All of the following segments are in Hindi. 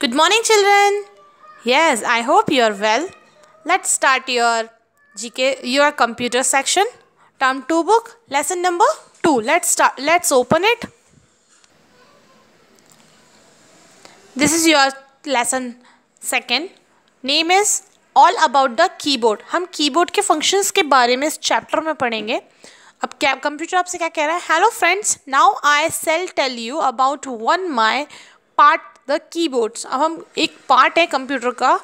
Good morning, children. Yes, I hope you are well. Let's start your GK, your computer section. Term 2 book, lesson number 2. Let's start. Let's open it. This is your lesson second. Name is all about the keyboard हम कीबोर्ड के फंक्शंस के बारे में इस चैप्टर में पढ़ेंगे अब क्या कंप्यूटर आपसे क्या कह रहा है hello friends now I shall tell you about one my part the keyboards अब हम एक पार्ट है कंप्यूटर का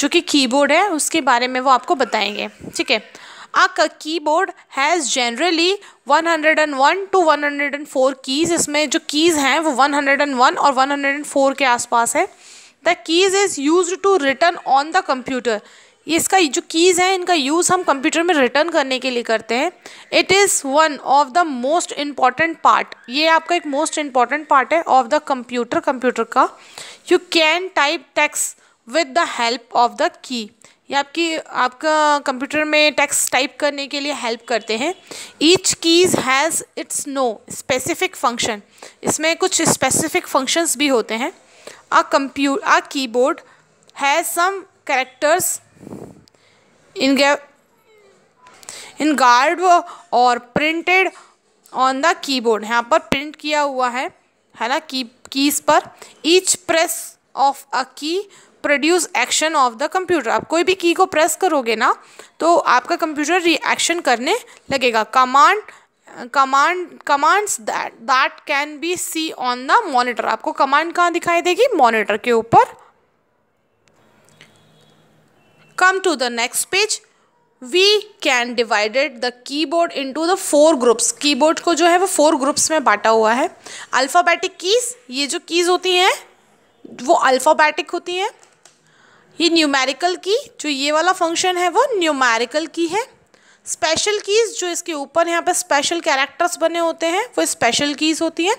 जो कि कीबोर्ड है उसके बारे में वो आपको बताएंगे ठीक है a keyboard has generally 101 to 104 keys इसमें जो कीज़ हैं वो 101 और 104 के आसपास है the keys is use to return on the computer इसका जो कीज़ है इनका यूज़ हम कंप्यूटर में रिटर्न करने के लिए करते हैं it is one of the most important part ये आपका एक मोस्ट इम्पॉर्टेंट पार्ट है ऑफ द कंप्यूटर कंप्यूटर का you can type text with the help of the key ये आपकी आपका कंप्यूटर में टैक्स टाइप करने के लिए हेल्प करते हैं each keys has its no specific function इसमें कुछ स्पेसिफिक फंक्शंस भी होते हैं आ कंप्यू a keyboard has some characters engraved or printed on the keyboard यहाँ पर प्रिंट किया हुआ है है ना की कीज पर each press of a key produce action of the computer आप कोई भी की को प्रेस करोगे ना तो आपका कंप्यूटर रिएक्शन करने लगेगा command command commands that that can be see on the monitor आपको कमांड कहाँ दिखाई देगी मॉनिटर के ऊपर come to the next page we can divided the the keyboard into the four groups keyboard को जो है वो फोर ग्रुप्स में बांटा हुआ है keys ye jo keys hoti होती हैं वो hoti होती हैं ये न्यूमेरिकल की जो ये वाला फंक्शन है वो न्यूमेरिकल की है स्पेशल कीज़ जो इसके ऊपर यहाँ पे स्पेशल कैरेक्टर्स बने होते हैं वो स्पेशल कीज़ होती हैं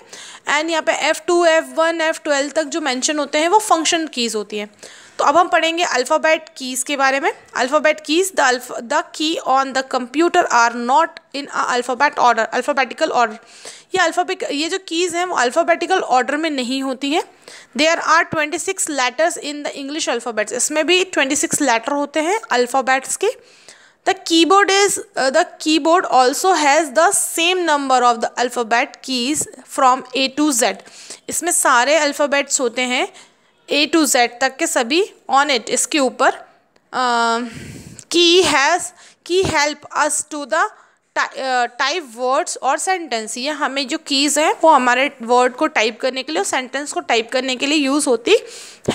एंड यहाँ पे F2, F1, F12 तक जो मेंशन होते हैं वो फंक्शन कीज़ होती हैं तो अब हम पढ़ेंगे अल्फ़ाबेट कीज़ के बारे में alphabet keys the the key on the computer are not in alphabet order alphabetical order ये अल्फ़ाबेट ये जो कीज़ हैं वो अल्फ़ाबेटिकल ऑर्डर में नहीं होती हैं there are twenty six letters in the English alphabets इसमें भी ट्वेंटी सिक्स लेटर होते हैं अल्फ़ाबेट्स के keyboard is the keyboard also has the same number of the alphabet keys from A to Z इसमें सारे अल्फ़ाबेट्स होते हैं ए टू जेड तक के सभी ऑन इट इसके ऊपर key has key help us to the type words और सेंटेंस ये हमें जो कीज़ हैं वो हमारे वर्ड को टाइप करने के लिए और सेंटेंस को टाइप करने के लिए यूज़ होती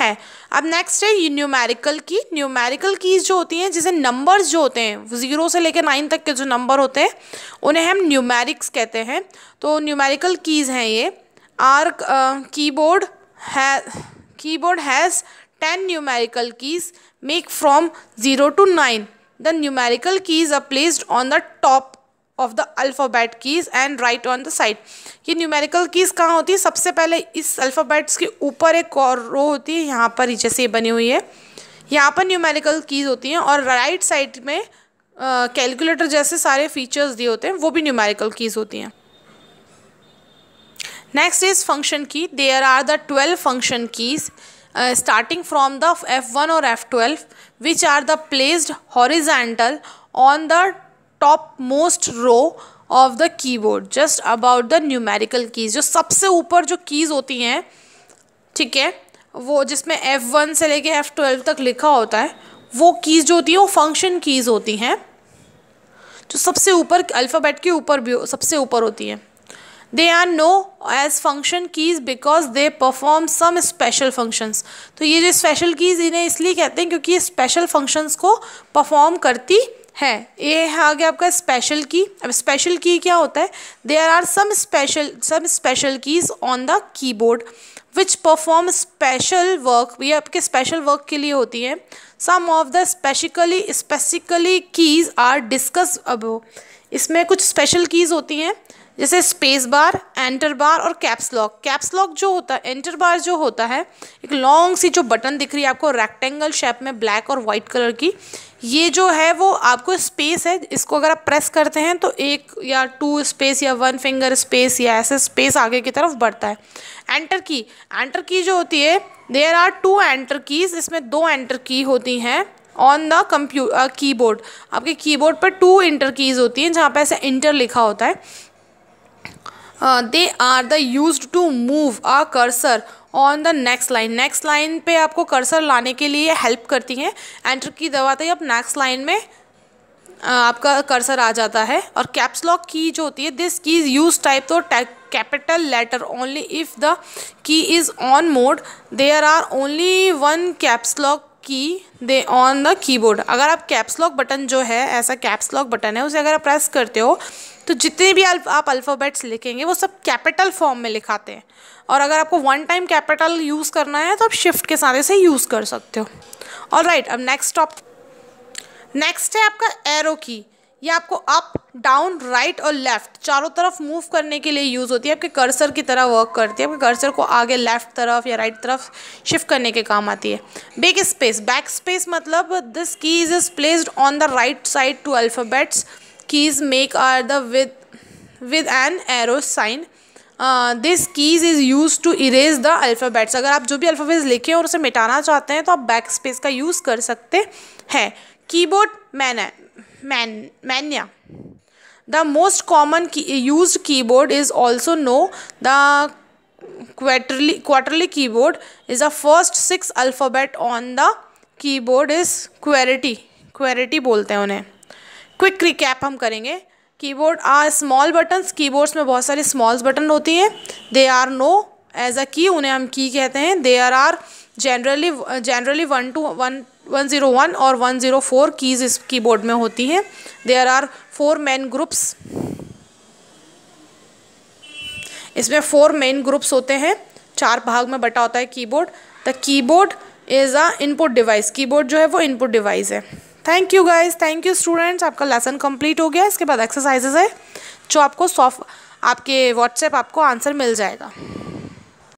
है अब नेक्स्ट है न्यूमेरिकल की न्यूमेरिकल कीज़ जो होती हैं जैसे नंबर्स जो होते हैं ज़ीरो से लेकर नाइन तक के जो नंबर होते हैं उन्हें हम न्यूमेरिक्स कहते हैं तो न्यूमेरिकल कीज़ हैं ये आर कीबोर्ड है keyboard has ten numerical keys make from zero to nine the numerical keys are placed on the top of the alphabet keys and right on the side ये न्यूमेरिकल कीज़ कहाँ होती है सबसे पहले इस अल्फ़ाबैट्स के ऊपर एक और रो होती है यहाँ पर जैसे ये बनी हुई है यहाँ पर न्यूमेरिकल कीज़ होती हैं और राइट साइड में कैलकुलेटर जैसे सारे फीचर्स दिए होते हैं वो भी न्यूमेरिकल कीज़ होती हैं next is function key there are the twelve function keys starting from the F one और F twelve which are the placed horizontal on the top most row of the keyboard just about the numerical keys जो सबसे ऊपर जो कीज़ होती हैं ठीक है वो जिसमें एफ़ वन से लेके एफ़ ट्वेल्व तक लिखा होता है वो कीज़ जो होती हैं वो फंक्शन कीज़ होती हैं जो सबसे ऊपर अल्फ़ाबेट के ऊपर भी सबसे ऊपर होती हैं they are no as function keys because they perform some special functions तो ये जो स्पेशल कीज़ इन्हें इसलिए कहते हैं क्योंकि ये स्पेशल फंक्शंस को परफॉर्म करती है ये है आ गया आपका स्पेशल की अब स्पेशल की क्या होता है there are some special some special keys on the keyboard which perform special work ये आपके स्पेशल वर्क के लिए होती हैं some of the specially specially keys are discuss अब इसमें कुछ स्पेशल कीज़ होती हैं जैसे स्पेस बार एंटर बार और कैप्स लॉक कैप्स लॉक जो होता है एंटर बार जो होता है एक लॉन्ग सी जो बटन दिख रही है आपको रेक्टेंगल शेप में ब्लैक और वाइट कलर की ये जो है वो आपको स्पेस है इसको अगर आप प्रेस करते हैं तो एक या टू स्पेस या वन फिंगर स्पेस या ऐसे स्पेस आगे की तरफ बढ़ता है एंटर की एंटर की जो होती है there are two enter keys इसमें दो एंटर की होती हैं ऑन द कंप्यू कीबोर्ड आपके कीबोर्ड पर टू इंटर कीज़ होती हैं जहाँ पर ऐसे इंटर लिखा होता है they are the use to move a cursor on the next line next line पे आपको कर्सर लाने के लिए हेल्प करती हैं एंटर की दबाते ही आप नेक्स्ट लाइन में uh, आपका कर्सर आ जाता है और कैप्स लॉक की जो होती है this key is use type to capital letter only if the key is on mode there are only one caps lock key they on the keyboard अगर आप कैप्स लॉक बटन जो है ऐसा कैप्स लॉक बटन है उसे अगर आप प्रेस करते हो तो जितने भी आप अल्फ़ाबेट्स लिखेंगे वो सब कैपिटल फॉर्म में लिखाते हैं और अगर आपको वन टाइम कैपिटल यूज़ करना है तो आप शिफ्ट के साथ से यूज़ कर सकते हो और राइट right, अब नेक्स्ट ऑप नेक्स्ट है आपका एरो की ये आपको अप डाउन राइट और लेफ़्ट चारों तरफ मूव करने के लिए यूज़ होती है आपके कर्सर की तरह वर्क करती है आपके कर्सर को आगे लेफ़्ट तरफ या राइट तरफ शिफ्ट करने के काम आती है बैक स्पेस बैक स्पेस मतलब this key is is placed on the right side to alphabets keys make are the with with an arrow sign this keys is use to erase the alphabets अगर आप जो भी अल्फ़ाबेट्स लिखे और उसे मिटाना चाहते हैं तो आप बैक स्पेस का यूज़ कर सकते हैं keyboard man man many the most common use keyboard is also know the quarterly key keyboard is the first six alphabet on the keyboard is QWERTY QWERTY बोलते हैं उन्हें क्विक रिकैप हम करेंगे keyboard are small buttons keyboards में बहुत सारी स्मॉल्स बटन होती हैं they are no as a key उन्हें हम की कहते हैं they are are generally generally one two one one zero one और वन ज़ीरो फोर कीज़ इस कीबोर्ड में होती हैं they are four main groups इसमें फोर मेन ग्रुप्स होते हैं चार भाग में बटा होता है keyboard the keyboard is a input device keyboard जो है वो इनपुट डिवाइस है thank you guys thank you students आपका लेसन कम्प्लीट हो गया इसके बाद एक्सरसाइजेज है जो आपको सॉफ्ट आपके व्हाट्सएप आपको आंसर मिल जाएगा